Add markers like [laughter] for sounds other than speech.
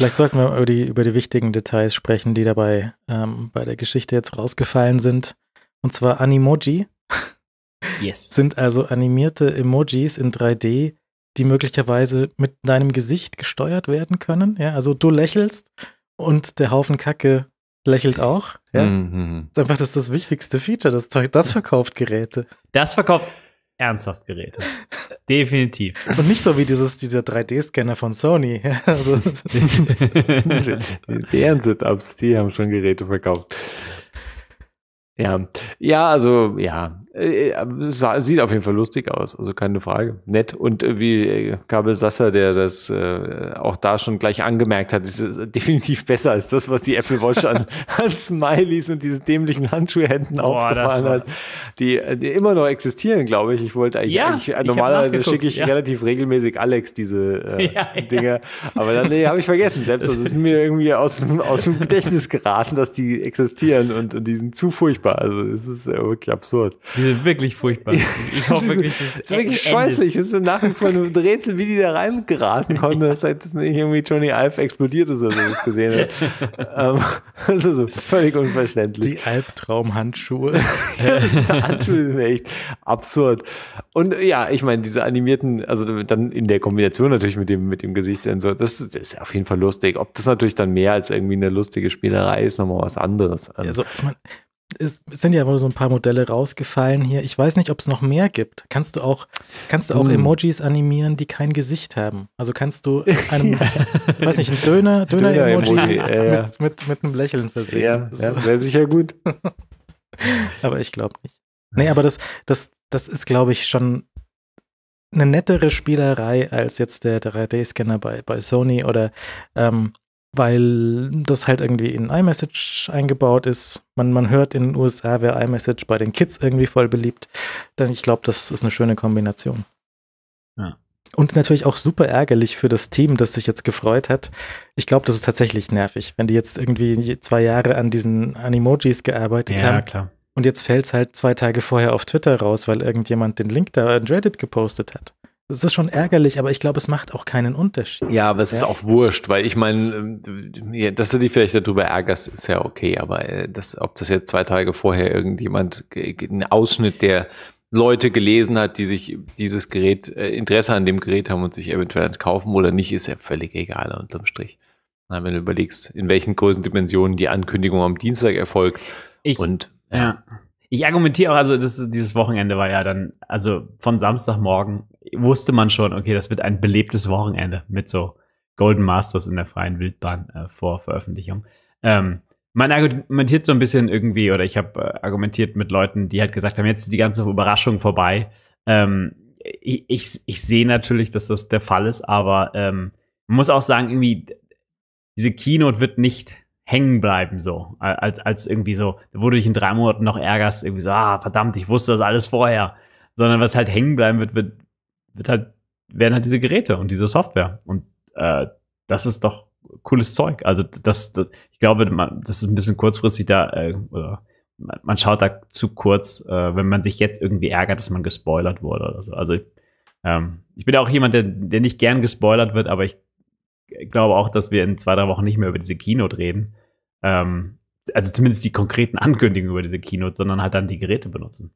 Vielleicht sollten wir über die, über die wichtigen Details sprechen, die dabei ähm, bei der Geschichte jetzt rausgefallen sind. Und zwar Animoji. Yes. [laughs] sind also animierte Emojis in 3D, die möglicherweise mit deinem Gesicht gesteuert werden können. Ja, also du lächelst und der Haufen Kacke lächelt auch. Ja? Mhm. mhm, mhm. Das ist einfach das, das wichtigste Feature. Das das verkauft Geräte. Das verkauft ernsthaft Geräte. Definitiv. Und nicht so wie dieses, dieser 3D-Scanner von Sony. [laughs] also, [laughs] die, Ernst-Ups, die haben schon Geräte verkauft. Ja, ja, also ja, äh, äh, sieht auf jeden Fall lustig aus, also keine Frage. Nett und äh, wie Kabel Sasser, der das äh, auch da schon gleich angemerkt hat, ist es definitiv besser als das, was die Apple Watch an, [laughs] an Smileys und diese dämlichen Handschuhhänden aufgefallen hat, die, die, immer noch existieren, glaube ich. Ich wollte eigentlich, ja, eigentlich ich normalerweise schicke ich ja. relativ regelmäßig Alex diese [laughs] äh, ja, Dinger, aber dann nee, habe ich vergessen. Selbst [laughs] das ist mir irgendwie aus, aus dem Gedächtnis geraten, dass die existieren und, und die sind zu furchtbar furchtbar. Also es ist äh, wirklich absurd. Die sind wirklich furchtbar. Ich hoffe [laughs] wirklich, dass es ist wirklich scheußlich. Es ist nach wie vor ein Rätsel, wie die da reingeraten konnten, [laughs] dass halt das nicht irgendwie Johnny Ive explodiert ist, als ich es gesehen habe. [laughs] Ähm, das ist also völlig unverständlich. Die Albtraumhandschuhe. ja, Handschuhe sind echt absurd. Und äh, ja, ich meine, diese animierten, also dann in der Kombination natürlich mit dem, mit dem Gesichtssensor, das, das ist auf jeden Fall lustig. Ob das natürlich dann mehr als irgendwie eine lustige Spielerei ist, nochmal was anderes. Also, ich meine, es sind ja wohl so ein paar Modelle rausgefallen hier. Ich weiß nicht, ob es noch mehr gibt. Kannst du auch, kannst du auch mm. Emojis animieren, die kein Gesicht haben? Also kannst du [laughs] einem, ja. weiß nicht, ein Döner, [laughs] Döner-Emoji Döner ja, mit, mit, mit, einem Lächeln versehen. Ja, so. ja wäre sicher gut. [laughs] aber ich glaube nicht. Nee, aber das, das, das ist, glaube ich, schon eine nettere Spielerei als jetzt der 3D-Scanner bei, bei Sony oder ähm, weil das halt irgendwie in iMessage eingebaut ist. Man, man hört in den USA, wäre iMessage bei den Kids irgendwie voll beliebt. Dann ich glaube, das ist eine schöne Kombination. Ja. Und natürlich auch super ärgerlich für das Team, das sich jetzt gefreut hat. Ich glaube, das ist tatsächlich nervig, wenn die jetzt irgendwie zwei Jahre an diesen Animojis gearbeitet ja, haben. Ja, klar. Und jetzt fällt es halt zwei Tage vorher auf Twitter raus, weil irgendjemand den Link da in Reddit gepostet hat es ist schon ärgerlich, aber ich glaube, es macht auch keinen Unterschied. Ja, aber es ja. ist auch wurscht, weil ich meine, ähm, dass du dich vielleicht darüber ärgerst, ist ja okay, aber äh, das, ob das jetzt zwei Tage vorher irgendjemand, ein Ausschnitt der Leute gelesen hat, die sich dieses Gerät, äh, Interesse an dem Gerät haben und sich eventuell eins kaufen oder nicht, ist ja völlig egal unterm Strich. wenn du überlegst, in welchen Größendimensionen die Ankündigung am Dienstag erfolgt. Ich, und ja. ja. Ich argumentiere auch, also das, dieses Wochenende war ja dann, also von Samstagmorgen wusste man schon, okay, das wird ein belebtes Wochenende mit so Golden Masters in der freien Wildbahn äh, vor Veröffentlichung. Ähm, man argumentiert so ein bisschen irgendwie, oder ich habe äh, argumentiert mit Leuten, die halt gesagt haben, jetzt ist die ganze Überraschung vorbei. Ähm, ich, ich, ich sehe natürlich, dass das der Fall ist, aber ähm, man muss auch sagen, irgendwie, diese Keynote wird nicht hängen bleiben, so, als, als irgendwie so, wo du dich in drei Monaten noch ärgerst, irgendwie so, ah, verdammt, ich wusste das alles vorher. Sondern was halt hängen bleiben wird, wird wird halt, werden halt diese Geräte und diese Software. Und äh, das ist doch cooles Zeug. Also das, das ich glaube, man, das ist ein bisschen kurzfristig da, äh, oder man, man schaut da zu kurz, äh, wenn man sich jetzt irgendwie ärgert, dass man gespoilert wurde oder so. Also ähm, ich bin auch jemand, der, der nicht gern gespoilert wird, aber ich glaube auch, dass wir in zwei, drei Wochen nicht mehr über diese Keynote reden. Ähm, also zumindest die konkreten Ankündigungen über diese Keynote, sondern halt dann die Geräte benutzen.